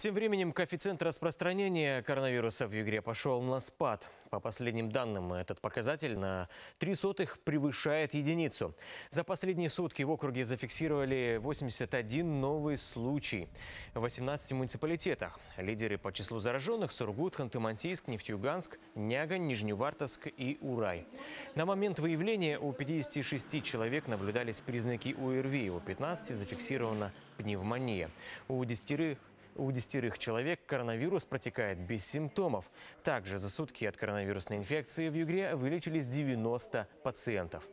Тем временем коэффициент распространения коронавируса в Югре пошел на спад. По последним данным, этот показатель на 3 сотых превышает единицу. За последние сутки в округе зафиксировали 81 новый случай в 18 муниципалитетах. Лидеры по числу зараженных – Сургут, Ханты-Мансийск, Нефтьюганск, Нягань, Нижневартовск и Урай. На момент выявления у 56 человек наблюдались признаки УРВИ, у 15 зафиксирована пневмония, у 10 у десятерых человек коронавирус протекает без симптомов. Также за сутки от коронавирусной инфекции в Югре вылечились 90 пациентов.